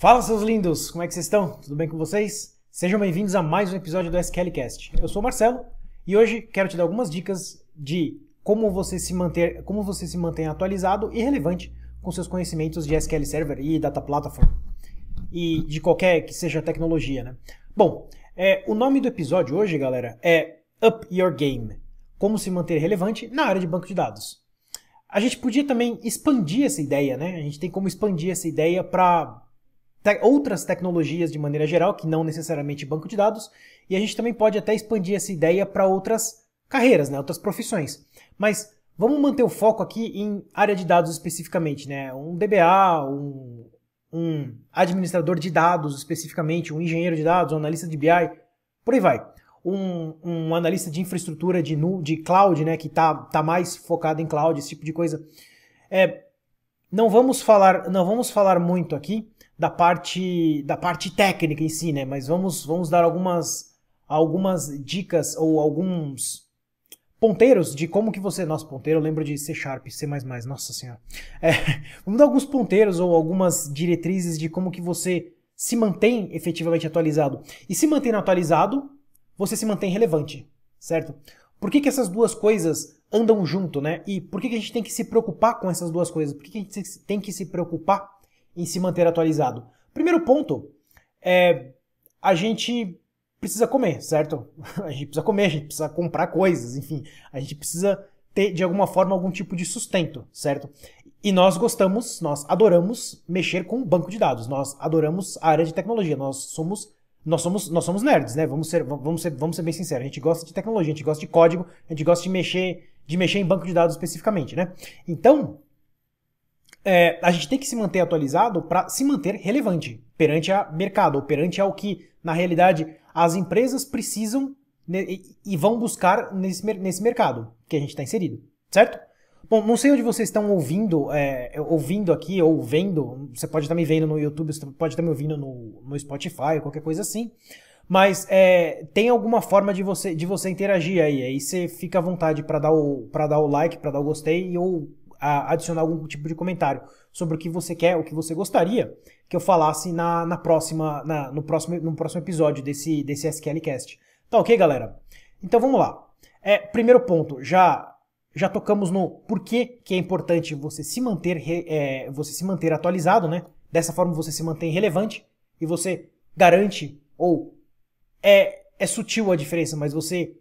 Fala, seus lindos! Como é que vocês estão? Tudo bem com vocês? Sejam bem-vindos a mais um episódio do SQLcast. Eu sou o Marcelo e hoje quero te dar algumas dicas de como você se manter, como você se mantém atualizado e relevante com seus conhecimentos de SQL Server e Data Platform e de qualquer que seja tecnologia, né? Bom, é, o nome do episódio hoje, galera, é Up Your Game: Como se manter relevante na área de banco de dados. A gente podia também expandir essa ideia, né? A gente tem como expandir essa ideia para te outras tecnologias de maneira geral, que não necessariamente banco de dados, e a gente também pode até expandir essa ideia para outras carreiras, né, outras profissões. Mas vamos manter o foco aqui em área de dados especificamente, né? Um DBA, um, um administrador de dados especificamente, um engenheiro de dados, um analista de BI, por aí vai. Um, um analista de infraestrutura de, nu, de cloud, né, que está tá mais focado em cloud, esse tipo de coisa. É, não vamos falar, não vamos falar muito aqui da parte da parte técnica em si, né? Mas vamos vamos dar algumas algumas dicas ou alguns ponteiros de como que você, nossa, ponteiro, eu lembro de C Sharp, C++, nossa senhora. É, vamos dar alguns ponteiros ou algumas diretrizes de como que você se mantém efetivamente atualizado. E se mantendo atualizado, você se mantém relevante, certo? Por que, que essas duas coisas andam junto, né? E por que, que a gente tem que se preocupar com essas duas coisas? Por que, que a gente tem que se preocupar em se manter atualizado? Primeiro ponto é a gente precisa comer, certo? A gente precisa comer, a gente precisa comprar coisas, enfim, a gente precisa ter de alguma forma algum tipo de sustento, certo? E nós gostamos, nós adoramos mexer com o banco de dados, nós adoramos a área de tecnologia, nós somos nós somos, nós somos nerds, né? Vamos ser, vamos, ser, vamos ser bem sinceros. A gente gosta de tecnologia, a gente gosta de código, a gente gosta de mexer, de mexer em banco de dados especificamente, né? Então, é, a gente tem que se manter atualizado para se manter relevante perante o mercado, ou perante ao que, na realidade, as empresas precisam né, e vão buscar nesse, nesse mercado que a gente está inserido, certo? Bom, não sei onde vocês estão ouvindo, é, ouvindo aqui ou vendo. Você pode estar me vendo no YouTube, você pode estar me ouvindo no, no Spotify, ou qualquer coisa assim. Mas é, tem alguma forma de você, de você interagir aí. Aí você fica à vontade para dar, dar o like, para dar o gostei ou a, adicionar algum tipo de comentário sobre o que você quer, o que você gostaria que eu falasse na, na próxima, na, no, próximo, no próximo episódio desse, desse SQLcast. Tá ok, galera? Então vamos lá. É, primeiro ponto, já já tocamos no porquê que é importante você se manter é, você se manter atualizado, né? Dessa forma você se mantém relevante e você garante ou é, é sutil a diferença, mas você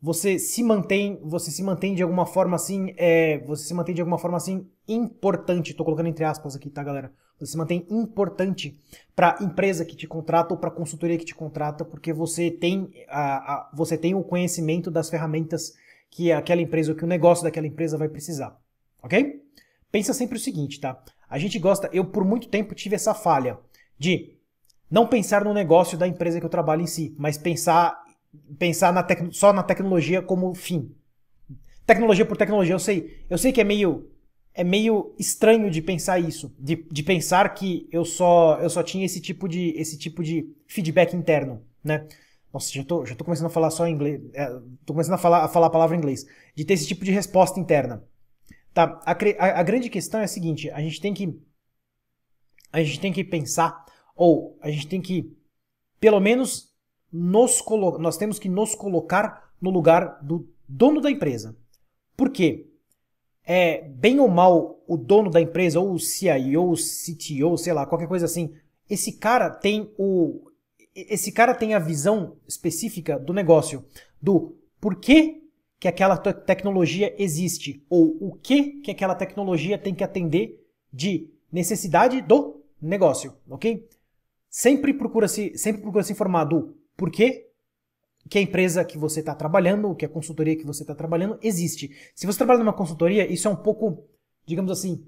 você se mantém, você se mantém de alguma forma assim, é, você se mantém de alguma forma assim importante, estou colocando entre aspas aqui, tá, galera? Você se mantém importante para empresa que te contrata ou para consultoria que te contrata, porque você tem a, a, você tem o conhecimento das ferramentas que aquela empresa ou que o negócio daquela empresa vai precisar, ok? Pensa sempre o seguinte, tá? A gente gosta, eu por muito tempo tive essa falha de não pensar no negócio da empresa que eu trabalho em si, mas pensar pensar na só na tecnologia como fim. Tecnologia por tecnologia, eu sei. Eu sei que é meio é meio estranho de pensar isso, de, de pensar que eu só eu só tinha esse tipo de esse tipo de feedback interno, né? Nossa, já tô, já tô começando a falar só em inglês, é, tô começando a falar, a falar a palavra em inglês, de ter esse tipo de resposta interna. Tá, a, a, a grande questão é a seguinte, a gente tem que a gente tem que pensar ou a gente tem que pelo menos nos nós temos que nos colocar no lugar do dono da empresa. Por quê? É, bem ou mal, o dono da empresa, ou o CIO, CTO, sei lá, qualquer coisa assim, esse cara tem o. Esse cara tem a visão específica do negócio, do porquê que aquela tecnologia existe, ou o que que aquela tecnologia tem que atender de necessidade do negócio, ok? Sempre procura se, sempre procura se informar do por que a empresa que você está trabalhando, que a consultoria que você está trabalhando existe. Se você trabalha numa consultoria, isso é um pouco, digamos assim,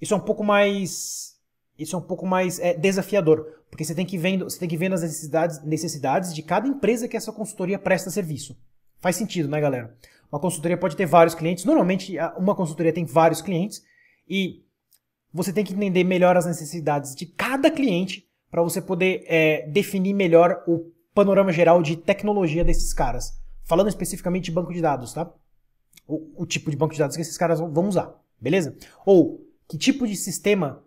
isso é um pouco mais, isso é um pouco mais é, desafiador, porque você tem que vendo, você tem que vendo as necessidades, necessidades de cada empresa que essa consultoria presta serviço. Faz sentido, né, galera? Uma consultoria pode ter vários clientes. Normalmente, uma consultoria tem vários clientes e você tem que entender melhor as necessidades de cada cliente para você poder é, definir melhor o panorama geral de tecnologia desses caras. Falando especificamente de banco de dados, tá? O, o tipo de banco de dados que esses caras vão usar, beleza? Ou que tipo de sistema,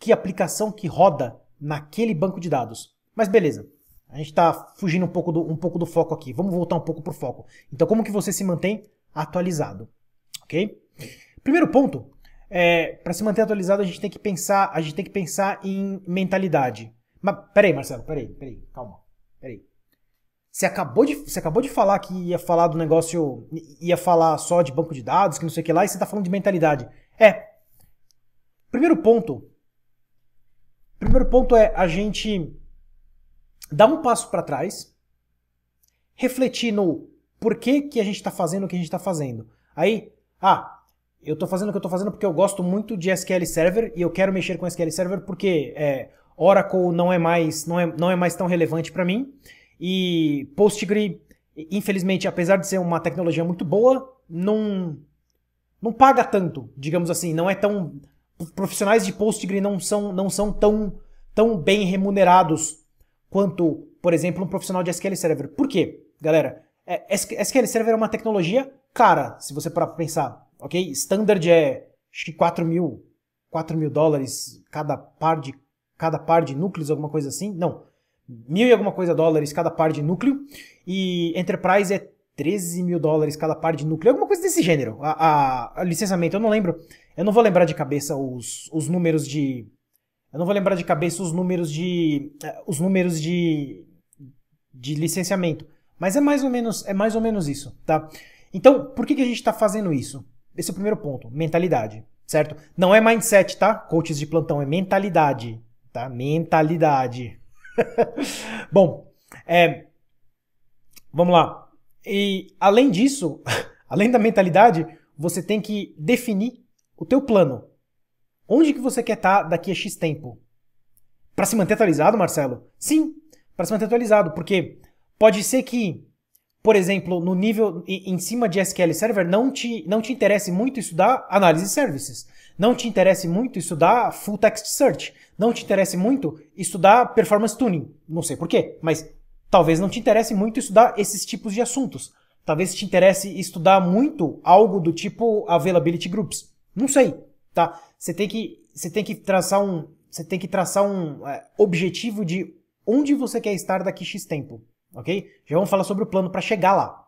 que aplicação que roda naquele banco de dados. Mas beleza, a gente está fugindo um pouco, do, um pouco do foco aqui. Vamos voltar um pouco para o foco. Então, como que você se mantém atualizado? Ok? Primeiro ponto, é, para se manter atualizado, a gente tem que pensar, a gente tem que pensar em mentalidade. Mas peraí, Marcelo, peraí, peraí, calma. Peraí. Você acabou, de, você acabou de falar que ia falar do negócio, ia falar só de banco de dados, que não sei o que lá, e você está falando de mentalidade. É. Primeiro ponto. Primeiro ponto é a gente dar um passo para trás, refletir no porquê que a gente está fazendo o que a gente está fazendo. Aí, ah, eu estou fazendo o que eu estou fazendo porque eu gosto muito de SQL Server e eu quero mexer com SQL Server porque é, Oracle não é mais, não é, não é mais tão relevante para mim. E Postgre, infelizmente, apesar de ser uma tecnologia muito boa, não, não paga tanto, digamos assim. Não é tão. Profissionais de Postgre não são, não são tão, tão bem remunerados quanto, por exemplo, um profissional de SQL Server. Por quê, galera? É, SQL Server é uma tecnologia cara, se você parar pensar. Ok? Standard é acho que 4 mil, 4 mil dólares cada par de cada par de núcleos, alguma coisa assim. Não, mil e alguma coisa dólares cada par de núcleo. E Enterprise é 13 mil dólares cada par de núcleo, alguma coisa desse gênero. A, a, a licenciamento, eu não lembro. Eu não vou lembrar de cabeça os, os números de. Eu não vou lembrar de cabeça os números de. Eh, os números de. de licenciamento. Mas é mais ou menos, é mais ou menos isso, tá? Então, por que, que a gente está fazendo isso? Esse é o primeiro ponto, mentalidade, certo? Não é mindset, tá? Coaches de plantão, é mentalidade tá? Mentalidade. Bom, é, vamos lá. E além disso, além da mentalidade, você tem que definir o teu plano. Onde que você quer estar tá daqui a X tempo? Para se manter atualizado, Marcelo? Sim, para se manter atualizado, porque pode ser que, por exemplo, no nível em cima de SQL Server não te não te interesse muito estudar análise de services. Não te interesse muito estudar full text search. Não te interesse muito estudar performance tuning. Não sei porquê, mas talvez não te interesse muito estudar esses tipos de assuntos. Talvez te interesse estudar muito algo do tipo availability groups. Não sei, tá? Você tem que, você tem que traçar um, você tem que traçar um é, objetivo de onde você quer estar daqui X tempo, ok? Já vamos falar sobre o plano para chegar lá,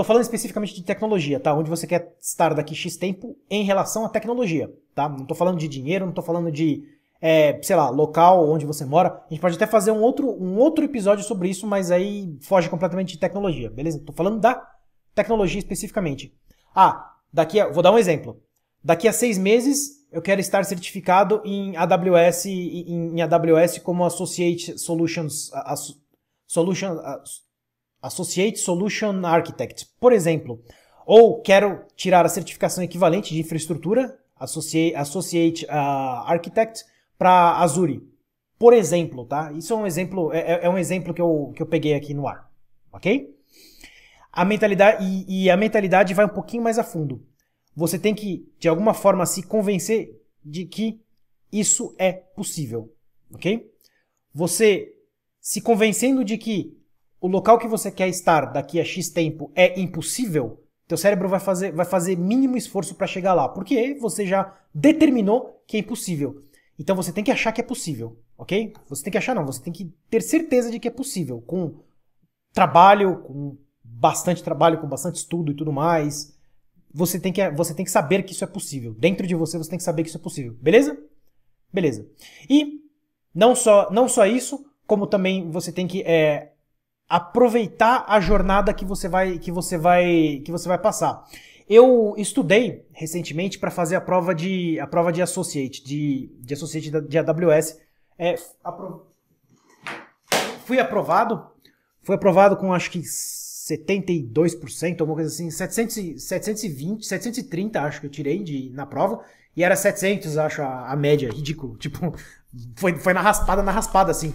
Estou falando especificamente de tecnologia, tá? Onde você quer estar daqui X tempo em relação à tecnologia, tá? Não estou falando de dinheiro, não estou falando de, é, sei lá, local onde você mora. A gente pode até fazer um outro, um outro episódio sobre isso, mas aí foge completamente de tecnologia, beleza? Estou falando da tecnologia especificamente. Ah, daqui a, vou dar um exemplo. Daqui a seis meses eu quero estar certificado em AWS, em, em AWS como Associate Solutions, a, a, Solution, a, Associate Solution Architect, por exemplo. Ou quero tirar a certificação equivalente de infraestrutura, Associate, associate uh, Architect, para Azure, por exemplo, tá? Isso é um exemplo, é, é, é, um exemplo que eu, que eu peguei aqui no ar, ok? A mentalidade, e, e a mentalidade vai um pouquinho mais a fundo. Você tem que, de alguma forma, se convencer de que isso é possível, ok? Você se convencendo de que o local que você quer estar daqui a X tempo é impossível, teu cérebro vai fazer, vai fazer mínimo esforço para chegar lá, porque você já determinou que é impossível. Então você tem que achar que é possível, ok? Você tem que achar não, você tem que ter certeza de que é possível, com trabalho, com bastante trabalho, com bastante estudo e tudo mais. Você tem que, você tem que saber que isso é possível. Dentro de você você tem que saber que isso é possível, beleza? Beleza. E não só, não só isso, como também você tem que é, aproveitar a jornada que você vai que você vai que você vai passar. Eu estudei recentemente para fazer a prova de a prova de associate de, de associate de AWS. É, apro... Fui aprovado, fui aprovado com acho que 72%, alguma coisa assim, 700, 720, 730 acho que eu tirei de, na prova, e era 700, acho, a, a média, ridículo, tipo, foi, foi na raspada, na raspada, assim.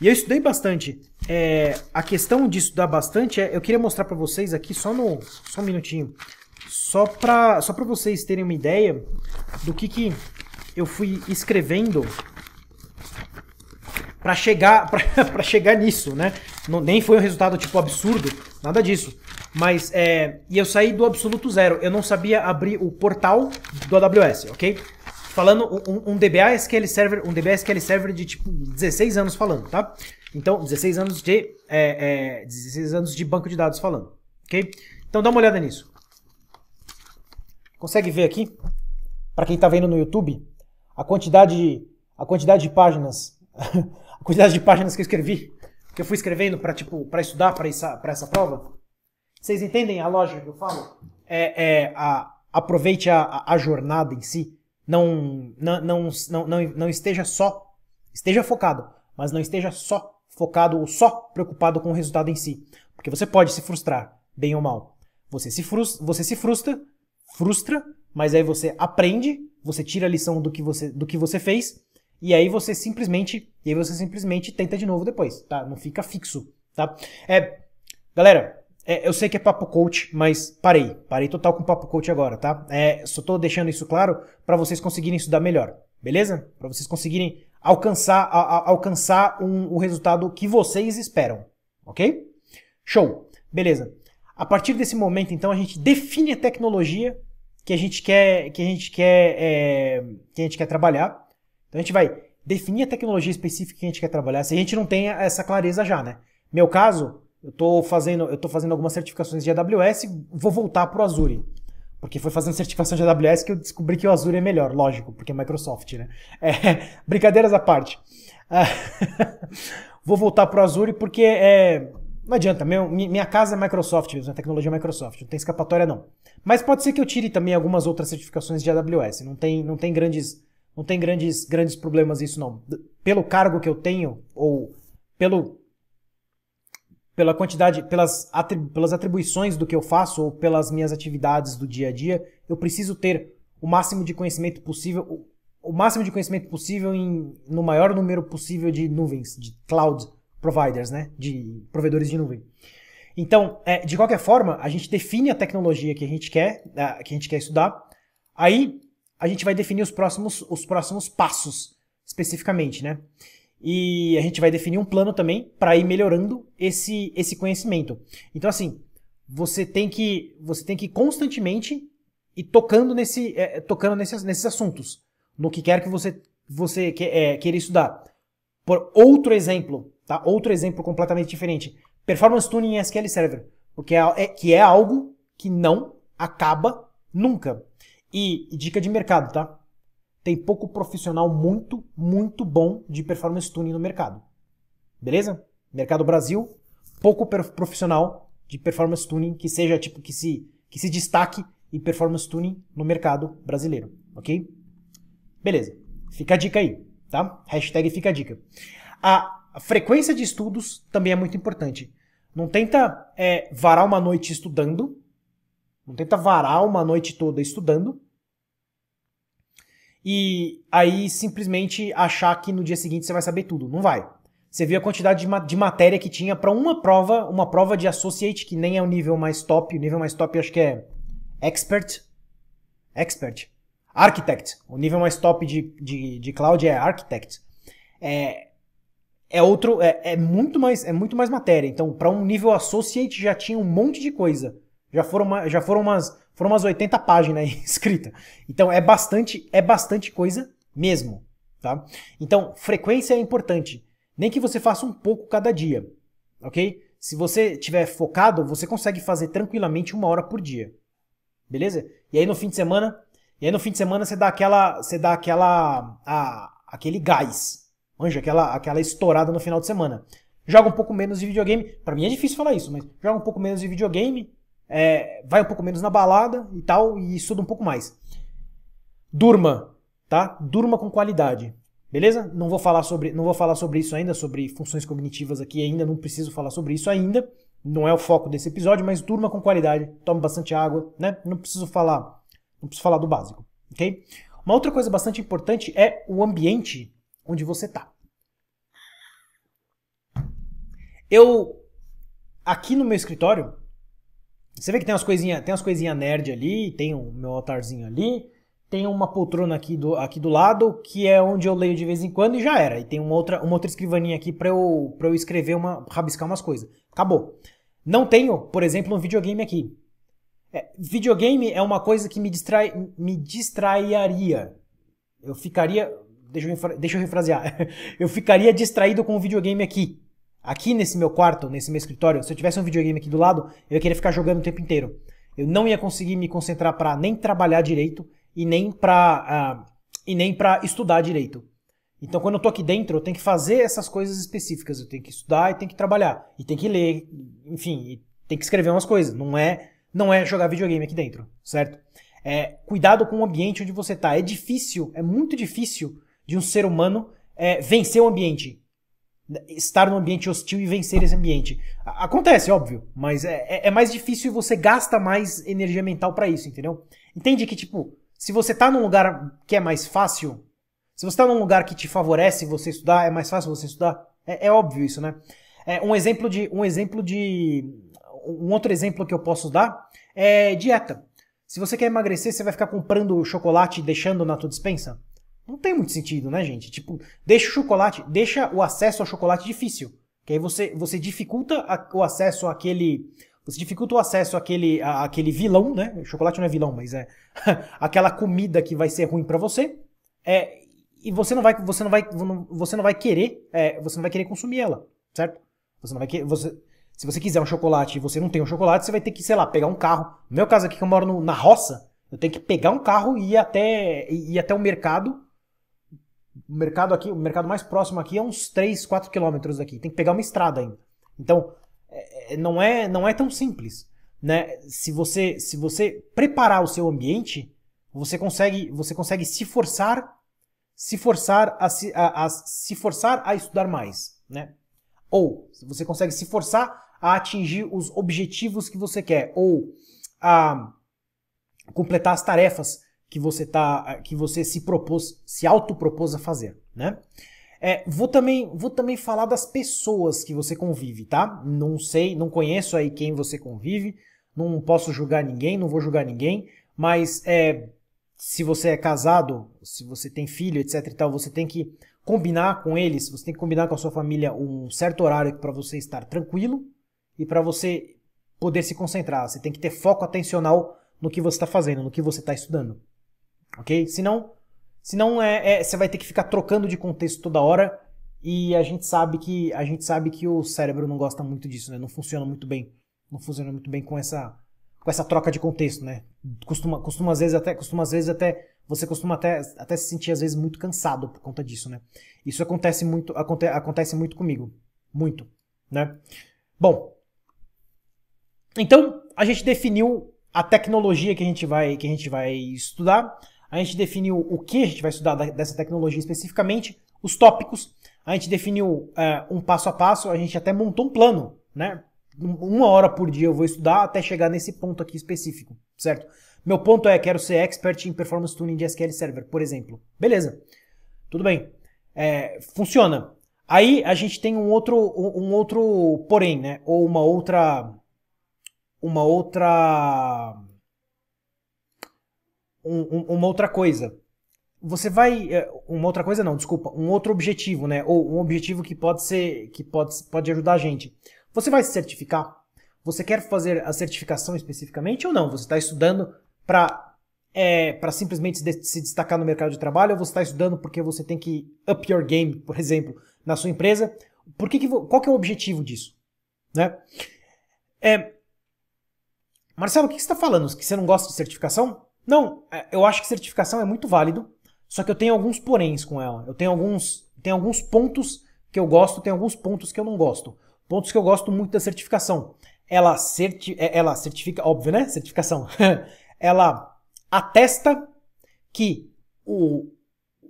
E eu estudei bastante. É, a questão de estudar bastante é. Eu queria mostrar para vocês aqui, só no. Só um minutinho. Só pra, só pra vocês terem uma ideia do que, que eu fui escrevendo para chegar para chegar nisso, né? Não, nem foi um resultado tipo absurdo, nada disso. Mas é, e eu saí do absoluto zero. Eu não sabia abrir o portal do AWS, ok? falando um, um DBA SQL Server, um DBA SQL Server de tipo 16 anos falando, tá? Então, 16 anos de é, é, 16 anos de banco de dados falando, ok? Então dá uma olhada nisso. Consegue ver aqui? Para quem está vendo no YouTube, a quantidade a quantidade de páginas, a quantidade de páginas que eu escrevi, que eu fui escrevendo para tipo para estudar para essa para essa prova. Vocês entendem a lógica que eu falo? É, é a, aproveite a, a jornada em si não, não, não, não, não esteja só, esteja focado, mas não esteja só focado ou só preocupado com o resultado em si. Porque você pode se frustrar, bem ou mal. Você se frustra, você se frustra, frustra, mas aí você aprende, você tira a lição do que você, do que você fez, e aí você simplesmente, e aí você simplesmente tenta de novo depois, tá? Não fica fixo, tá? É, galera, é, eu sei que é papo coach, mas parei. Parei total com papo coach agora, tá? É, só tô deixando isso claro para vocês conseguirem estudar melhor, beleza? Para vocês conseguirem alcançar, a, a, alcançar um, o resultado que vocês esperam, ok? Show, beleza. A partir desse momento, então, a gente define a tecnologia que a gente quer, que a gente quer, é, que a gente quer trabalhar. Então, a gente vai definir a tecnologia específica que a gente quer trabalhar, se a gente não tem essa clareza já, né? Meu caso, eu estou fazendo, eu tô fazendo algumas certificações de AWS, vou voltar para o Azure. Porque foi fazendo certificação de AWS que eu descobri que o Azure é melhor, lógico, porque é Microsoft, né? É, brincadeiras à parte. Ah, vou voltar para o Azure porque é, não adianta, meu, minha casa é Microsoft mesmo, a tecnologia é Microsoft, não tem escapatória não. Mas pode ser que eu tire também algumas outras certificações de AWS, não tem, não tem grandes não tem grandes, grandes problemas isso não. Pelo cargo que eu tenho, ou pelo pela quantidade, pelas, atribu pelas atribuições do que eu faço ou pelas minhas atividades do dia a dia, eu preciso ter o máximo de conhecimento possível, o, o máximo de conhecimento possível em, no maior número possível de nuvens, de cloud providers, né? De provedores de nuvem. Então, é, de qualquer forma, a gente define a tecnologia que a gente quer, que a gente quer estudar. Aí a gente vai definir os próximos, os próximos passos especificamente, né? E a gente vai definir um plano também para ir melhorando esse, esse conhecimento. Então, assim, você tem que, você tem que constantemente ir tocando, nesse, é, é tocando nesses, nesses assuntos, no que quer que você, você que, é, queira estudar. Por outro exemplo, tá? outro exemplo completamente diferente: performance tuning em SQL Server, porque é, é que é algo que não acaba nunca. E dica de mercado, tá? tem pouco profissional muito, muito bom de performance tuning no mercado. Beleza? Mercado Brasil, pouco profissional de performance tuning que seja tipo que se que se destaque em performance tuning no mercado brasileiro, OK? Beleza. Fica a dica aí, tá? Hashtag fica a dica. A frequência de estudos também é muito importante. Não tenta é, varar uma noite estudando, não tenta varar uma noite toda estudando, e aí simplesmente achar que no dia seguinte você vai saber tudo. Não vai. Você viu a quantidade de, ma de matéria que tinha para uma prova, uma prova de associate, que nem é o nível mais top. O nível mais top acho que é expert. Expert. Architect. O nível mais top de, de, de cloud é architect. É, é outro, é, é, muito mais, é muito mais matéria. Então, para um nível associate já tinha um monte de coisa. Já foram, já foram umas foram umas 80 páginas aí escrita. Então é bastante, é bastante coisa mesmo, tá? Então, frequência é importante. Nem que você faça um pouco cada dia, ok? Se você tiver focado, você consegue fazer tranquilamente uma hora por dia. Beleza? E aí no fim de semana, e aí no fim de semana você dá aquela, você dá aquela a, aquele gás. anjo, aquela aquela estourada no final de semana. Joga um pouco menos de videogame. Para mim é difícil falar isso, mas joga um pouco menos de videogame, é, vai um pouco menos na balada e tal, e estuda um pouco mais. Durma, tá? Durma com qualidade. Beleza? Não vou falar sobre, não vou falar sobre isso ainda, sobre funções cognitivas aqui ainda, não preciso falar sobre isso ainda. Não é o foco desse episódio, mas durma com qualidade, tome bastante água, né? Não preciso falar, não preciso falar do básico, OK? Uma outra coisa bastante importante é o ambiente onde você tá. Eu aqui no meu escritório, você vê que tem umas coisinhas, tem umas coisinhas nerd ali, tem o meu altarzinho ali, tem uma poltrona aqui do, aqui do lado, que é onde eu leio de vez em quando e já era. E tem uma outra, uma outra escrivaninha aqui para eu, pra eu escrever uma, rabiscar umas coisas. Acabou. Não tenho, por exemplo, um videogame aqui. É, videogame é uma coisa que me distrai, me distrairia Eu ficaria, deixa eu, deixa eu refrasear. eu ficaria distraído com o videogame aqui. Aqui nesse meu quarto, nesse meu escritório, se eu tivesse um videogame aqui do lado, eu ia querer ficar jogando o tempo inteiro. Eu não ia conseguir me concentrar para nem trabalhar direito e nem para uh, ah, e nem para estudar direito. Então, quando eu tô aqui dentro, eu tenho que fazer essas coisas específicas. Eu tenho que estudar e tenho que trabalhar e tenho que ler, enfim, e tenho que escrever umas coisas. Não é não é jogar videogame aqui dentro, certo? É, cuidado com o ambiente onde você está. É difícil, é muito difícil de um ser humano é, vencer o ambiente estar num ambiente hostil e vencer esse ambiente. Acontece, óbvio, mas é, é, é mais difícil e você gasta mais energia mental para isso, entendeu? Entende que, tipo, se você tá num lugar que é mais fácil, se você tá num lugar que te favorece você estudar, é mais fácil você estudar. É, é óbvio isso, né? É, um exemplo de. Um exemplo de. Um outro exemplo que eu posso dar é dieta. Se você quer emagrecer, você vai ficar comprando chocolate e deixando na tua dispensa? Não tem muito sentido, né, gente? Tipo, deixa o chocolate, deixa o acesso ao chocolate difícil. Que aí você, você dificulta a, o acesso àquele. Você dificulta o acesso àquele, à, àquele vilão, né? Chocolate não é vilão, mas é aquela comida que vai ser ruim para você. É, e você não vai, você não vai, você não vai querer, é, você não vai querer consumir ela, certo? Você não vai querer, você, se você quiser um chocolate e você não tem um chocolate, você vai ter que, sei lá, pegar um carro. No meu caso aqui que eu moro no, na roça, eu tenho que pegar um carro e ir até, ir até o mercado o mercado aqui, o mercado mais próximo aqui é uns 3, 4 quilômetros daqui. Tem que pegar uma estrada ainda. Então, é, é, não é, não é tão simples. Né? Se você, se você preparar o seu ambiente, você consegue, você consegue se forçar, se forçar a se, a, a se forçar a estudar mais, né? Ou você consegue se forçar a atingir os objetivos que você quer, ou a completar as tarefas que você tá, que você se propôs, se autopropôs a fazer, né? É, vou também, vou também falar das pessoas que você convive, tá? Não sei, não conheço aí quem você convive, não posso julgar ninguém, não vou julgar ninguém, mas é, se você é casado, se você tem filho, etc e tal, você tem que combinar com eles, você tem que combinar com a sua família um certo horário para você estar tranquilo e para você poder se concentrar. Você tem que ter foco atencional no que você está fazendo, no que você está estudando. Ok? Senão, senão é, é, você vai ter que ficar trocando de contexto toda hora e a gente sabe que a gente sabe que o cérebro não gosta muito disso, né? Não funciona muito bem, não funciona muito bem com essa com essa troca de contexto, né? Costuma, costuma às vezes até, costuma às vezes até você costuma até, até se sentir às vezes muito cansado por conta disso, né? Isso acontece muito, aconte, acontece muito comigo, muito, né? Bom, então a gente definiu a tecnologia que a gente vai que a gente vai estudar. A gente definiu o que a gente vai estudar dessa tecnologia especificamente, os tópicos. A gente definiu é, um passo a passo, a gente até montou um plano, né? Uma hora por dia eu vou estudar até chegar nesse ponto aqui específico, certo? Meu ponto é, quero ser expert em performance tuning de SQL Server, por exemplo. Beleza, tudo bem. É, funciona. Aí a gente tem um outro, um outro porém, né? Ou uma outra, uma outra um, uma outra coisa. Você vai. É, uma outra coisa não, desculpa, um outro objetivo, né? Ou um objetivo que pode ser. que pode, pode ajudar a gente. Você vai se certificar? Você quer fazer a certificação especificamente ou não? Você está estudando para é, para simplesmente se destacar no mercado de trabalho ou você está estudando porque você tem que up your game, por exemplo, na sua empresa? Por que, que qual que é o objetivo disso? Né? É, Marcelo, o que, que você está falando? Que você não gosta de certificação? Não, é, eu acho que certificação é muito válido, só que eu tenho alguns poréns com ela. Eu tenho alguns, tem alguns pontos que eu gosto, tem alguns pontos que eu não gosto. Pontos que eu gosto muito da certificação. Ela, certi é, ela certifica, óbvio, né? Certificação. ela atesta que o,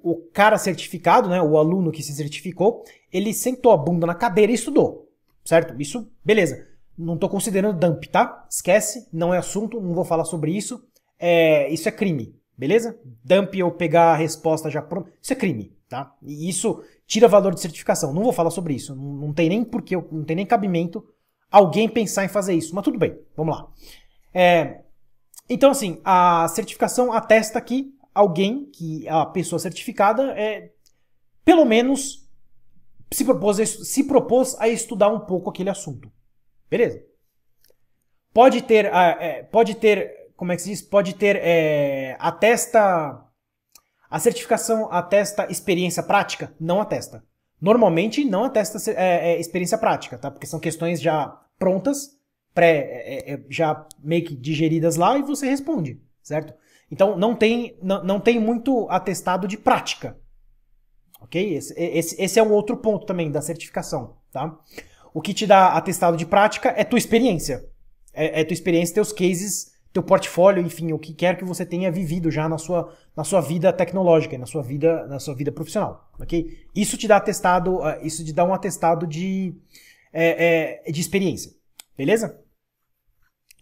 o cara certificado, né, o aluno que se certificou, ele sentou a bunda na cadeira e estudou, certo? Isso, beleza. Não estou considerando dump, tá? Esquece, não é assunto, não vou falar sobre isso é, isso é crime, beleza? Dump ou pegar a resposta já pronta, isso é crime, tá? E isso tira valor de certificação. Não vou falar sobre isso, não, tem nem porquê, não tem nem cabimento alguém pensar em fazer isso, mas tudo bem, vamos lá. É, então, assim, a certificação atesta que alguém, que a pessoa certificada, é, pelo menos se propôs, se propôs a estudar um pouco aquele assunto. Beleza? Pode ter, é, pode ter como é que se diz? Pode ter, é, atesta, a certificação atesta experiência prática? Não atesta. Normalmente não atesta é, é, experiência prática, tá? Porque são questões já prontas, pré, é, é, é, já meio que digeridas lá e você responde, certo? Então não tem, não, não tem muito atestado de prática, ok? Esse, esse, esse é um outro ponto também da certificação, tá? O que te dá atestado de prática é tua experiência, é, é tua experiência, teus cases teu portfólio, enfim, o que quer que você tenha vivido já na sua, na sua vida tecnológica, na sua vida, na sua vida profissional, ok? Isso te dá atestado, ah, isso te dá um atestado de, é, é, de experiência, beleza?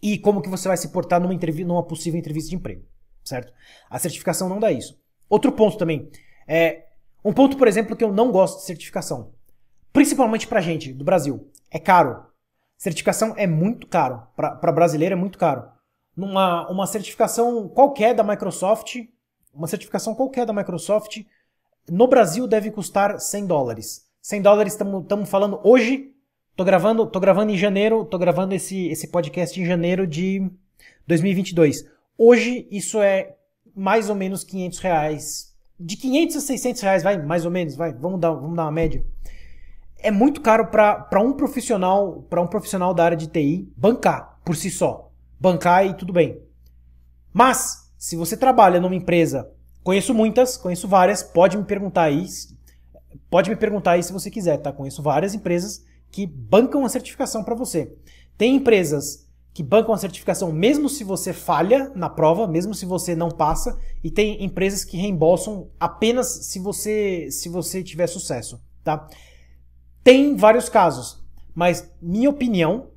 E como que você vai se portar numa, entrevista, numa possível entrevista de emprego, certo? A certificação não dá isso. Outro ponto também, é, um ponto, por exemplo, que eu não gosto de certificação, principalmente pra gente do Brasil, é caro. Certificação é muito caro, para brasileiro é muito caro numa uma certificação qualquer da Microsoft, uma certificação qualquer da Microsoft, no Brasil deve custar 100 dólares. 100 dólares estamos falando hoje, tô gravando, tô gravando em janeiro, tô gravando esse, esse podcast em janeiro de 2022. Hoje isso é mais ou menos 500 reais. De 500 a 600 reais, vai, mais ou menos, vai, vamos dar, vamos dar uma média. É muito caro para um profissional, para um profissional da área de TI bancar por si só bancar e tudo bem. Mas, se você trabalha numa empresa, conheço muitas, conheço várias, pode me perguntar aí, pode me perguntar aí se você quiser, tá? Conheço várias empresas que bancam a certificação para você. Tem empresas que bancam a certificação mesmo se você falha na prova, mesmo se você não passa, e tem empresas que reembolsam apenas se você se você tiver sucesso, tá? Tem vários casos, mas minha opinião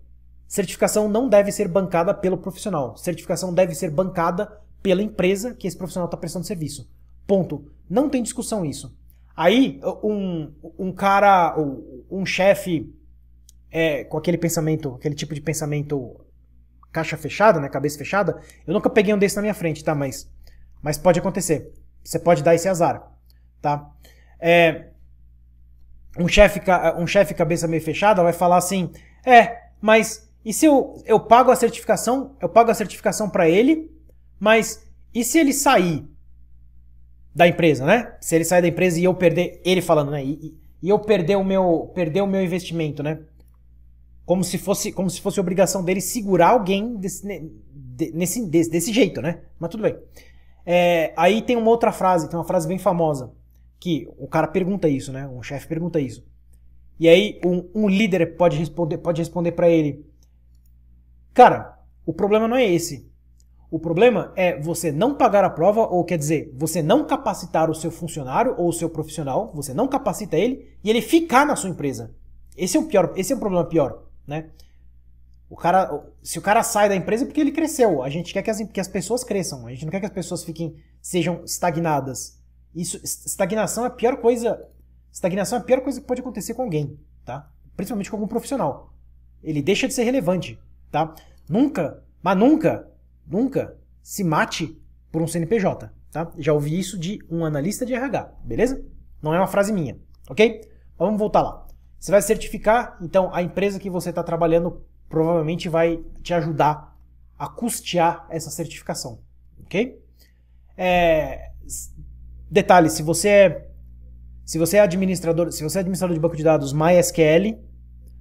Certificação não deve ser bancada pelo profissional. Certificação deve ser bancada pela empresa que esse profissional está prestando serviço. Ponto. Não tem discussão isso. Aí, um, um cara, um chefe é, com aquele pensamento, aquele tipo de pensamento caixa fechada, né, cabeça fechada, eu nunca peguei um desse na minha frente, tá? Mas, mas pode acontecer. Você pode dar esse azar, tá? É, um chefe um chef cabeça meio fechada vai falar assim, é, mas e se eu, eu pago a certificação, eu pago a certificação para ele, mas e se ele sair da empresa, né? Se ele sair da empresa e eu perder, ele falando, né? E, e eu perder o meu, perder o meu investimento, né? Como se fosse, como se fosse obrigação dele segurar alguém desse, nesse, desse, desse jeito, né? Mas tudo bem. É, aí tem uma outra frase, tem uma frase bem famosa que o cara pergunta isso, né? Um chefe pergunta isso. E aí um, um líder pode responder, pode responder para ele. Cara, o problema não é esse. O problema é você não pagar a prova, ou quer dizer, você não capacitar o seu funcionário ou o seu profissional, você não capacita ele e ele ficar na sua empresa. Esse é o pior, esse é o problema pior, né? O cara, se o cara sai da empresa é porque ele cresceu. A gente quer que as, que as pessoas cresçam, a gente não quer que as pessoas fiquem sejam estagnadas. Isso, estagnação é a pior coisa. Estagnação é a pior coisa que pode acontecer com alguém, tá? Principalmente com algum profissional. Ele deixa de ser relevante tá? Nunca, mas nunca, nunca se mate por um CNPJ, tá? Já ouvi isso de um analista de RH, beleza? Não é uma frase minha, ok? Vamos voltar lá. Você vai certificar, então a empresa que você está trabalhando provavelmente vai te ajudar a custear essa certificação, ok? É, detalhe, se você é se você é administrador, se você é administrador de banco de dados MySQL,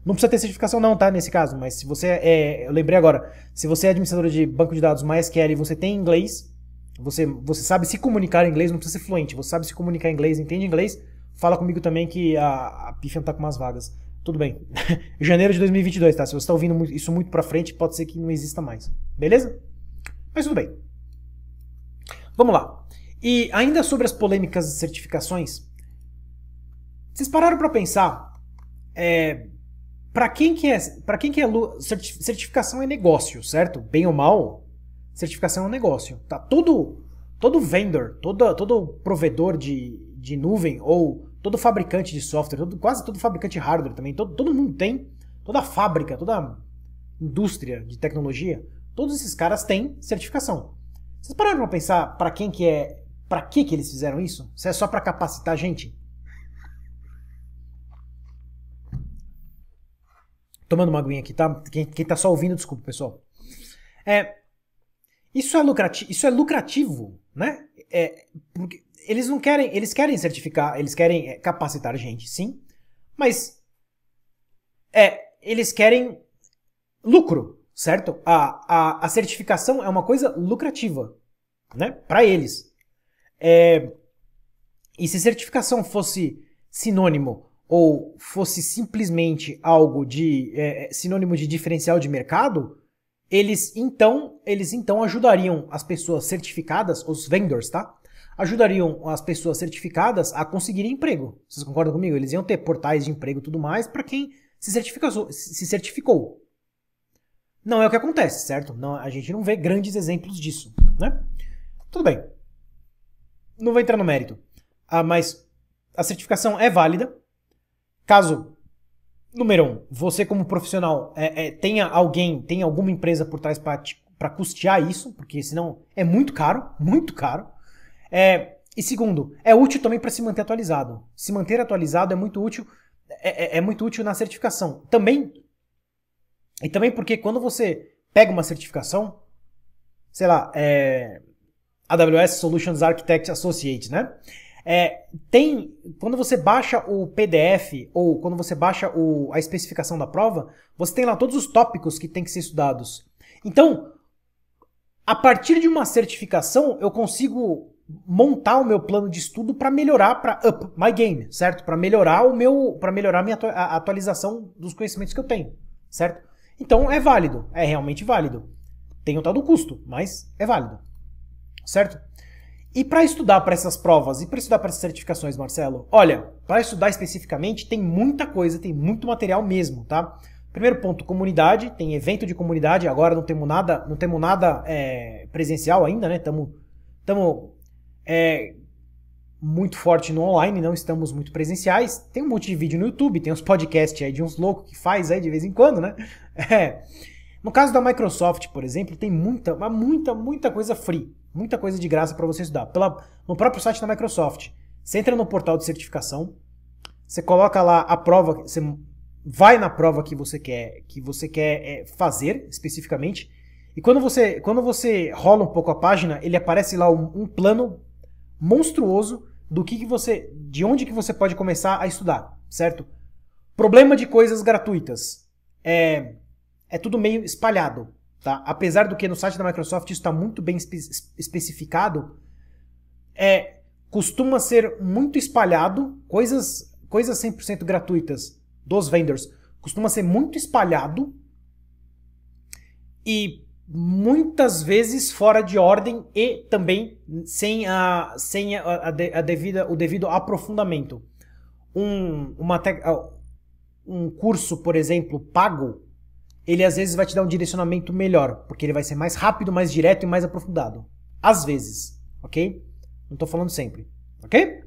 não precisa ter certificação não, tá? Nesse caso, mas se você é, eu lembrei agora, se você é administrador de banco de dados MySQL e você tem inglês, você, você sabe se comunicar em inglês, não precisa ser fluente, você sabe se comunicar em inglês, entende inglês, fala comigo também que a, a Pifian tá com umas vagas. Tudo bem. Janeiro de 2022, tá? Se você está ouvindo isso muito pra frente, pode ser que não exista mais. Beleza? Mas tudo bem. Vamos lá. E ainda sobre as polêmicas de certificações, vocês pararam para pensar é, para quem que é, para quem que é certificação é negócio, certo? Bem ou mal, certificação é um negócio. Tá todo todo vendor, todo todo provedor de, de nuvem ou todo fabricante de software, todo, quase todo fabricante de hardware também, todo, todo mundo tem, toda fábrica, toda indústria de tecnologia, todos esses caras têm certificação. Vocês pararam para pensar para quem que é, para que que eles fizeram isso? Se é só para capacitar gente? Tomando uma aguinha aqui, tá? Quem, quem tá só ouvindo, desculpa, pessoal. É, isso é lucrativo, isso é lucrativo né? É, porque eles não querem, eles querem certificar, eles querem é, capacitar gente, sim, mas é, eles querem lucro, certo? A, a, a certificação é uma coisa lucrativa, né? Para eles. É, e se certificação fosse sinônimo ou fosse simplesmente algo de é, é, sinônimo de diferencial de mercado, eles então eles então ajudariam as pessoas certificadas, os vendors, tá? Ajudariam as pessoas certificadas a conseguirem emprego. Vocês concordam comigo? Eles iam ter portais de emprego e tudo mais para quem se, se certificou. Não é o que acontece, certo? Não, a gente não vê grandes exemplos disso, né? Tudo bem. Não vou entrar no mérito. Ah, mas a certificação é válida, Caso número um, você como profissional é, é, tenha alguém, tem alguma empresa por trás para custear isso, porque senão é muito caro, muito caro. É, e segundo, é útil também para se manter atualizado. Se manter atualizado é muito útil, é, é, é, muito útil na certificação. Também e também porque quando você pega uma certificação, sei lá, é, AWS Solutions Architect Associate, né? É, tem. Quando você baixa o PDF ou quando você baixa o, a especificação da prova, você tem lá todos os tópicos que tem que ser estudados. Então, a partir de uma certificação, eu consigo montar o meu plano de estudo para melhorar, para up my game, certo? Para melhorar o meu, para melhorar a minha a atualização dos conhecimentos que eu tenho, certo? Então é válido, é realmente válido. Tem o tal do custo, mas é válido, certo? E para estudar para essas provas e para estudar para essas certificações, Marcelo? Olha, para estudar especificamente tem muita coisa, tem muito material mesmo, tá? Primeiro ponto, comunidade, tem evento de comunidade, agora não temos nada, não temos nada é, presencial ainda, né? Estamos tamo, é, muito forte no online, não estamos muito presenciais. Tem um monte de vídeo no YouTube, tem uns podcasts aí de uns loucos que faz aí de vez em quando, né? É. No caso da Microsoft, por exemplo, tem muita, muita, muita coisa free. Muita coisa de graça para você estudar. Pela, no próprio site da Microsoft. Você entra no portal de certificação, você coloca lá a prova, você vai na prova que você quer, que você quer é, fazer especificamente. E quando você, quando você rola um pouco a página, ele aparece lá um, um plano monstruoso do que, que você, de onde que você pode começar a estudar, certo? Problema de coisas gratuitas. É, é tudo meio espalhado. Tá? Apesar do que no site da Microsoft isso está muito bem espe especificado, é, costuma ser muito espalhado, coisas, coisas 100% gratuitas dos vendors costuma ser muito espalhado e muitas vezes fora de ordem e também sem, a, sem a, a, a devida, o devido aprofundamento. Um, uma te, ah, um curso, por exemplo, pago, ele às vezes vai te dar um direcionamento melhor, porque ele vai ser mais rápido, mais direto e mais aprofundado. Às vezes, ok? Não estou falando sempre, ok?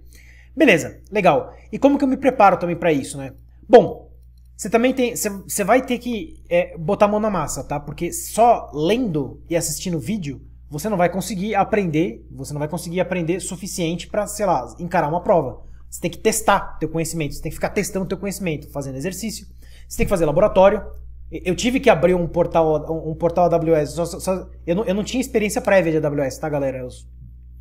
Beleza, legal. E como que eu me preparo também para isso, né? Bom, você também tem, você vai ter que é, botar a mão na massa, tá? Porque só lendo e assistindo vídeo você não vai conseguir aprender, você não vai conseguir aprender suficiente para, sei lá, encarar uma prova. Você tem que testar teu conhecimento, você tem que ficar testando teu conhecimento, fazendo exercício, você tem que fazer laboratório, eu tive que abrir um portal, um portal AWS. Só, só, eu, não, eu não tinha experiência prévia de AWS, tá, galera? Eu,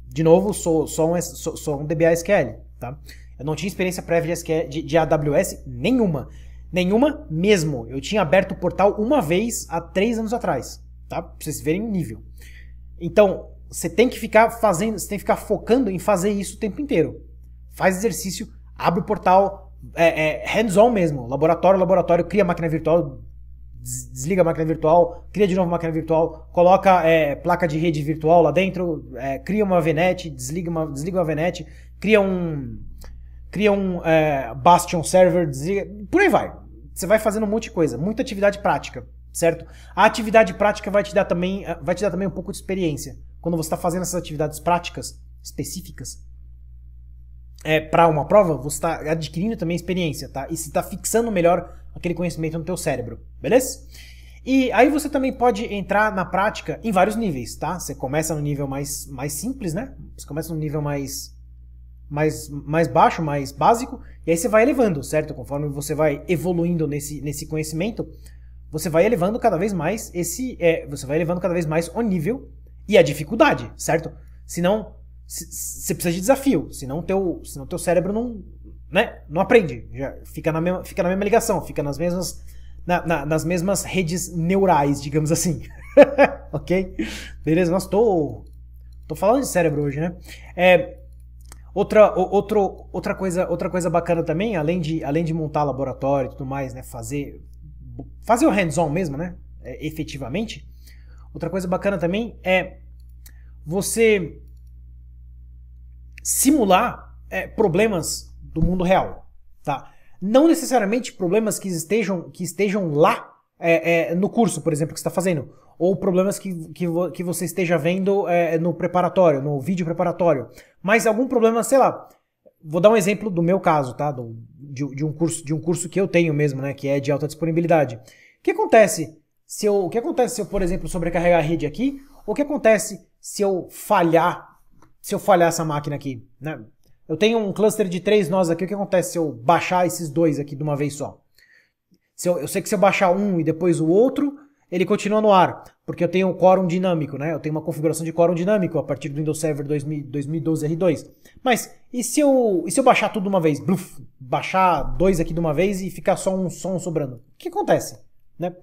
de novo, sou, sou, um, sou, sou um DBA SQL, tá? Eu não tinha experiência prévia de, SQL, de, de AWS nenhuma. Nenhuma mesmo. Eu tinha aberto o portal uma vez há três anos atrás, tá? Pra vocês verem o nível. Então, você tem que ficar fazendo, você tem que ficar focando em fazer isso o tempo inteiro. Faz exercício, abre o portal, é, é hands-on mesmo, laboratório, laboratório, cria máquina virtual, desliga a máquina virtual, cria de novo a máquina virtual, coloca é, placa de rede virtual lá dentro, é, cria uma VNet, desliga uma, desliga uma VNet, cria um cria um é, Bastion server, desliga, por aí vai. Você vai fazendo um monte de coisa, muita atividade prática, certo? A atividade prática vai te dar também é, vai te dar também um pouco de experiência. Quando você está fazendo essas atividades práticas específicas, é, para uma prova, você está adquirindo também experiência, tá? E se está fixando melhor aquele conhecimento no teu cérebro, beleza? E aí você também pode entrar na prática em vários níveis, tá? Você começa no nível mais, mais simples, né? Você começa no nível mais, mais, mais baixo, mais básico, e aí você vai elevando, certo? Conforme você vai evoluindo nesse, nesse conhecimento, você vai elevando cada vez mais esse. É, você vai elevando cada vez mais o nível e a dificuldade, certo? Senão, você precisa de desafio, senão teu, senão teu cérebro não, né, não aprende, já fica na mesma, fica na mesma ligação, fica nas mesmas, na, na, nas mesmas redes neurais, digamos assim, ok? Beleza, mas tô, tô falando de cérebro hoje, né? É, outra, outro, outra coisa, outra coisa bacana também, além de, além de montar laboratório e tudo mais, né, fazer, fazer o hands-on mesmo, né, é, efetivamente. Outra coisa bacana também é você simular é, problemas do mundo real, tá? Não necessariamente problemas que estejam, que estejam lá é, é, no curso, por exemplo, que você está fazendo, ou problemas que, que, vo, que você esteja vendo é, no preparatório, no vídeo preparatório, mas algum problema, sei lá, vou dar um exemplo do meu caso, tá? Do, de, de, um curso, de um curso que eu tenho mesmo, né? Que é de alta disponibilidade. O que acontece se eu, o que acontece se eu, por exemplo, sobrecarregar a rede aqui? O que acontece se eu falhar se eu falhar essa máquina aqui? Né? Eu tenho um cluster de três nós aqui, o que acontece se eu baixar esses dois aqui de uma vez só? Se eu, eu sei que se eu baixar um e depois o outro, ele continua no ar, porque eu tenho um quórum dinâmico, né? Eu tenho uma configuração de quórum dinâmico a partir do Windows Server 2000, 2012 R2. Mas e se eu, e se eu baixar tudo de uma vez? Bluf, baixar dois aqui de uma vez e ficar só um som sobrando? O que acontece? Né?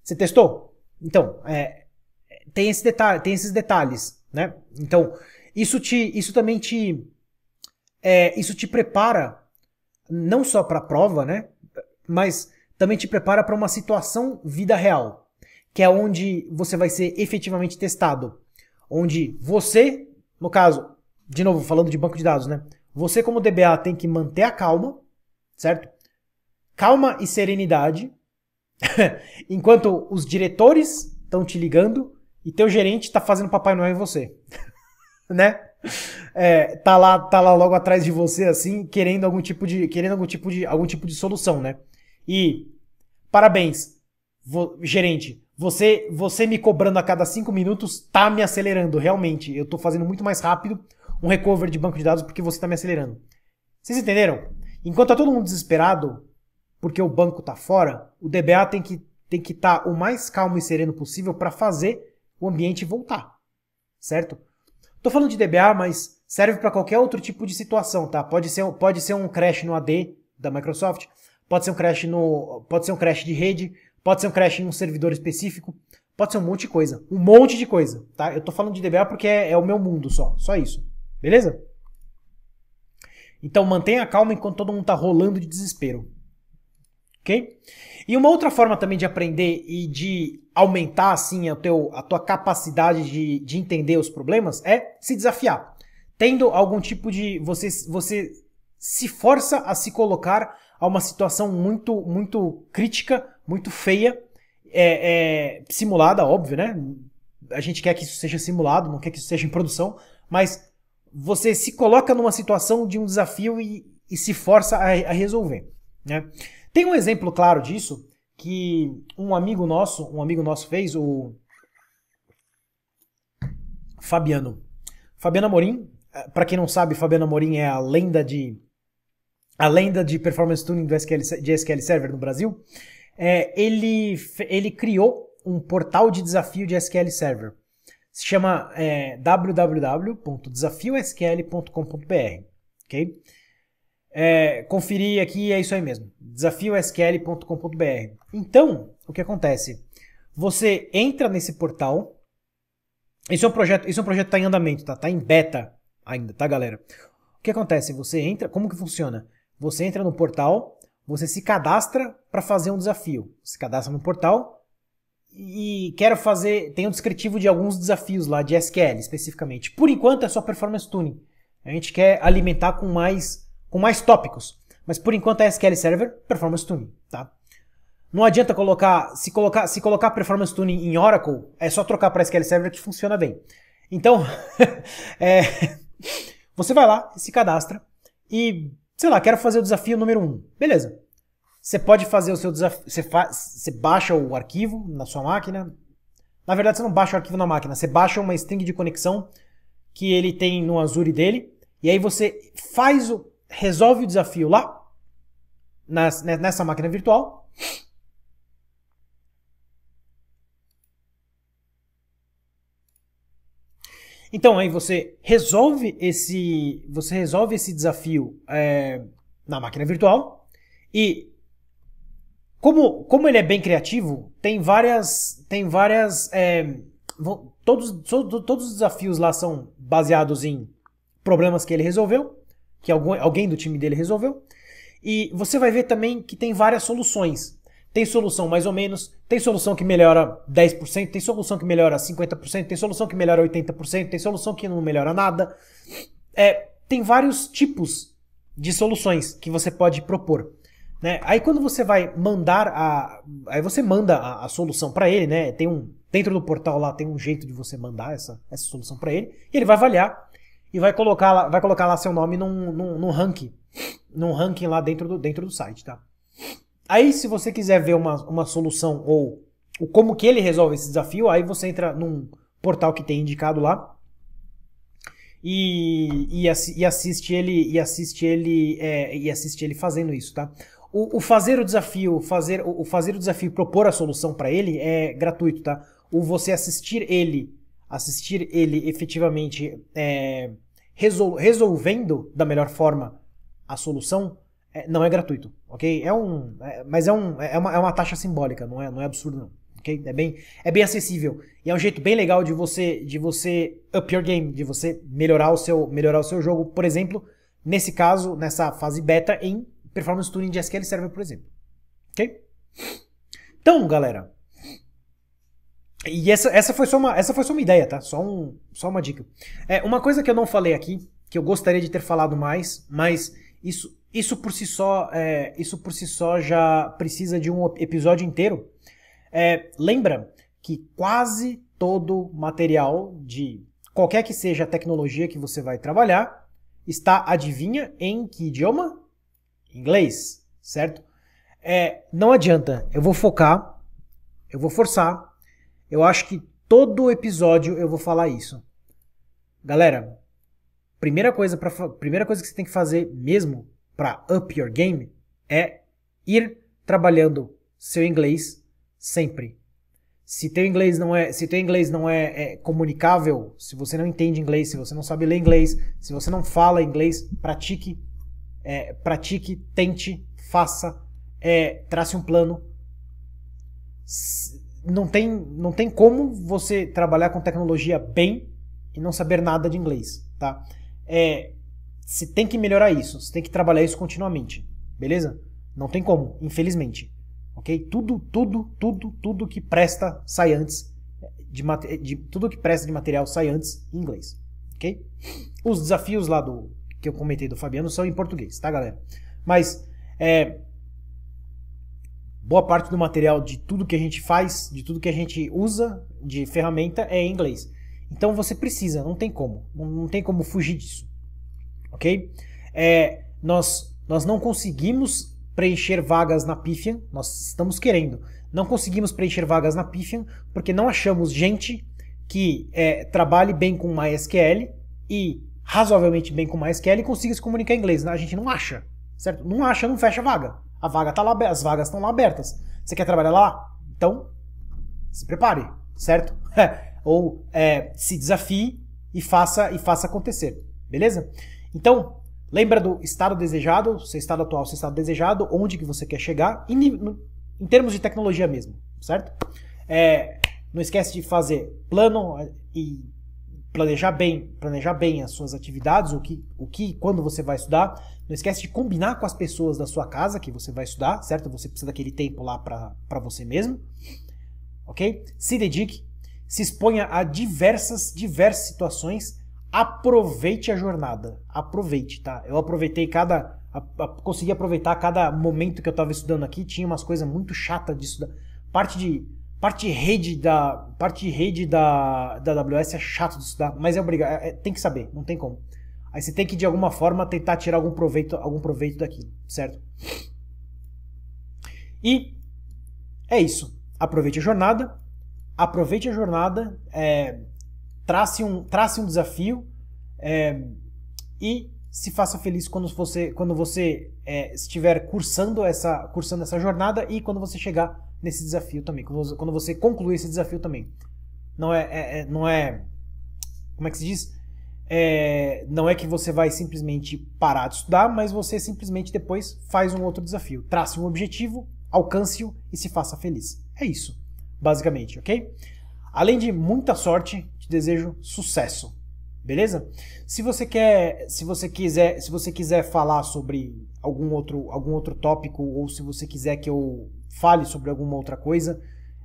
Você testou? Então, é, é tem, esse detalhe, tem esses detalhes, né? Então, isso te, isso também te, é, isso te prepara não só para a prova, né? Mas também te prepara para uma situação vida real, que é onde você vai ser efetivamente testado, onde você, no caso, de novo falando de banco de dados, né? Você como DBA tem que manter a calma, certo? Calma e serenidade, enquanto os diretores estão te ligando e teu gerente está fazendo Papai Noel em você né? É, tá lá, tá lá logo atrás de você assim, querendo algum tipo de, querendo algum tipo de, algum tipo de solução, né? E parabéns, vo, gerente. Você, você me cobrando a cada cinco minutos tá me acelerando realmente. Eu tô fazendo muito mais rápido um recovery de banco de dados porque você tá me acelerando. Vocês entenderam? Enquanto tá todo mundo desesperado porque o banco tá fora, o DBA tem que tem que estar tá o mais calmo e sereno possível para fazer o ambiente voltar, certo? Tô falando de DBA, mas serve para qualquer outro tipo de situação, tá? Pode ser, pode ser um crash no AD da Microsoft, pode ser um crash no, pode ser um crash de rede, pode ser um crash em um servidor específico, pode ser um monte de coisa, um monte de coisa, tá? Eu tô falando de DBA porque é, é o meu mundo só, só isso. Beleza? Então mantenha calma enquanto todo mundo tá rolando de desespero. OK? E uma outra forma também de aprender e de aumentar assim a, teu, a tua capacidade de, de entender os problemas é se desafiar. Tendo algum tipo de. Você, você se força a se colocar a uma situação muito, muito crítica, muito feia, é, é, simulada, óbvio, né? A gente quer que isso seja simulado, não quer que isso seja em produção, mas você se coloca numa situação de um desafio e, e se força a, a resolver, né? Tem um exemplo claro disso que um amigo nosso, um amigo nosso fez, o Fabiano. Fabiano Amorim, eh, para quem não sabe, Fabiano Amorim é a lenda de a lenda de performance tuning do SQL, de SQL Server no Brasil. É, ele, ele criou um portal de desafio de SQL Server. Se chama é, eh, www.desafiosql.com.br, ok? é, conferir aqui, é isso aí mesmo. DesafioSQL.com.br. Então, o que acontece? Você entra nesse portal. Isso é um projeto, isso é um projeto tá em andamento, tá? Tá em beta ainda, tá, galera? O que acontece? Você entra, como que funciona? Você entra no portal, você se cadastra para fazer um desafio. Se cadastra no portal e quero fazer, tem um descritivo de alguns desafios lá de SQL especificamente. Por enquanto é só performance tuning. A gente quer alimentar com mais com mais tópicos. Mas por enquanto é SQL Server Performance Tuning, tá? Não adianta colocar, se colocar, se colocar Performance Tuning em Oracle, é só trocar para SQL Server que funciona bem. Então, é, você vai lá, se cadastra e, sei lá, quero fazer o desafio número 1. Um. Beleza. Você pode fazer o seu desafio, você, fa, você baixa o arquivo na sua máquina. Na verdade, você não baixa o arquivo na máquina, você baixa uma string de conexão que ele tem no Azure dele, e aí você faz o resolve o desafio lá, né, nessa máquina virtual. Então aí você resolve esse, você resolve esse desafio é, na máquina virtual e como, como ele é bem criativo, tem várias, tem várias, é, todos, todos os desafios lá são baseados em problemas que ele resolveu que alguém do time dele resolveu. E você vai ver também que tem várias soluções. Tem solução mais ou menos, tem solução que melhora 10%, tem solução que melhora 50%, tem solução que melhora 80%, tem solução que não melhora nada. É, tem vários tipos de soluções que você pode propor. Né? Aí quando você vai mandar a. Aí você manda a, a solução para ele, né? Tem um. Dentro do portal lá tem um jeito de você mandar essa, essa solução para ele, e ele vai avaliar e vai colocar lá, vai colocar lá seu nome num, num, num ranking. Num ranking lá dentro do, dentro do site, tá? Aí, se você quiser ver uma, uma solução ou, o como que ele resolve esse desafio, aí você entra num portal que tem indicado lá e, e, e assiste ele e assiste ele é, e assiste ele fazendo isso, tá? O, o fazer o desafio, fazer o, o fazer o desafio, propor a solução para ele é gratuito, tá? O você assistir ele assistir ele efetivamente é, resol resolvendo da melhor forma a solução, é, não é gratuito, ok? É um, é, mas é, um, é, uma, é uma taxa simbólica, não é, não é absurdo não, ok? É bem, é bem acessível e é um jeito bem legal de você, de você up your game, de você melhorar o seu, melhorar o seu jogo, por exemplo, nesse caso, nessa fase beta em performance tuning de SQL Server, por exemplo, ok? Então, galera, e essa, essa, foi só uma, essa foi só uma ideia, tá? Só, um, só uma dica. É, uma coisa que eu não falei aqui, que eu gostaria de ter falado mais, mas isso, isso por si só é, isso por si só já precisa de um episódio inteiro. É, lembra que quase todo material de qualquer que seja a tecnologia que você vai trabalhar está, adivinha, em que idioma? Inglês, certo? É, não adianta, eu vou focar, eu vou forçar eu acho que todo episódio eu vou falar isso. Galera, primeira coisa para primeira coisa que você tem que fazer mesmo para up your game é ir trabalhando seu inglês sempre. Se teu inglês não é, se teu inglês não é, é comunicável, se você não entende inglês, se você não sabe ler inglês, se você não fala inglês, pratique, é, pratique, tente, faça, é, trace um plano, não tem, não tem como você trabalhar com tecnologia bem e não saber nada de inglês, tá? É, você tem que melhorar isso, você tem que trabalhar isso continuamente, beleza? Não tem como, infelizmente, ok? Tudo, tudo, tudo, tudo que presta sai antes de, de tudo que presta de material sai antes em inglês, ok? Os desafios lá do que eu comentei do Fabiano são em português, tá, galera? Mas é, boa parte do material de tudo que a gente faz, de tudo que a gente usa de ferramenta é em inglês. Então você precisa, não tem como, não tem como fugir disso, ok? É, nós nós não conseguimos preencher vagas na Pifian, nós estamos querendo, não conseguimos preencher vagas na Pifian porque não achamos gente que é, trabalhe bem com MySQL e razoavelmente bem com MySQL e consiga se comunicar em inglês. Né? A gente não acha, certo? Não acha, não fecha vaga. A vaga tá lá, as vagas estão lá abertas. Você quer trabalhar lá? Então, se prepare, certo? Ou é, se desafie e faça e faça acontecer, beleza? Então, lembra do estado desejado, seu estado atual, seu estado desejado, onde que você quer chegar, em, em termos de tecnologia mesmo, certo? É, não esquece de fazer plano é, e planejar bem, planejar bem as suas atividades, o que, o que, quando você vai estudar. Não esquece de combinar com as pessoas da sua casa que você vai estudar, certo? Você precisa daquele tempo lá para você mesmo, ok? Se dedique, se exponha a diversas, diversas situações. Aproveite a jornada, aproveite, tá? Eu aproveitei cada, a, a, consegui aproveitar cada momento que eu estava estudando aqui. Tinha umas coisas muito chatas de estudar, parte de Parte rede da parte rede da, da AWS é chato de estudar, mas é obrigado, é, é, tem que saber, não tem como. Aí você tem que de alguma forma tentar tirar algum proveito, algum proveito daquilo, certo? E é isso. Aproveite a jornada, aproveite a jornada, é, trace um trace um desafio é, e se faça feliz quando você quando você é, estiver cursando essa cursando essa jornada e quando você chegar nesse desafio também. Quando você concluir esse desafio também. Não é. é, é não é como é que se diz? É, não é que você vai simplesmente parar de estudar, mas você simplesmente depois faz um outro desafio. Trace um objetivo, alcance-o e se faça feliz. É isso, basicamente, ok? Além de muita sorte, te desejo sucesso beleza? Se você quer, se você quiser, se você quiser falar sobre algum outro, algum outro tópico ou se você quiser que eu fale sobre alguma outra coisa,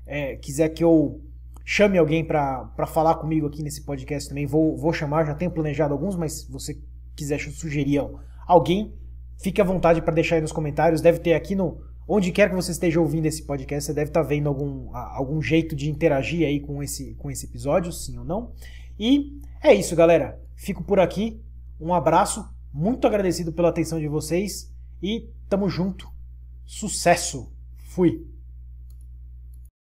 é, quiser que eu chame alguém para falar comigo aqui nesse podcast também, vou, vou chamar, já tenho planejado alguns, mas se você quiser sugerir alguém, fique à vontade para deixar aí nos comentários, deve ter aqui no onde quer que você esteja ouvindo esse podcast, você deve estar tá vendo algum, algum jeito de interagir aí com esse, com esse episódio, sim ou não. E é isso, galera. Fico por aqui. Um abraço, muito agradecido pela atenção de vocês e tamo junto. Sucesso! Fui!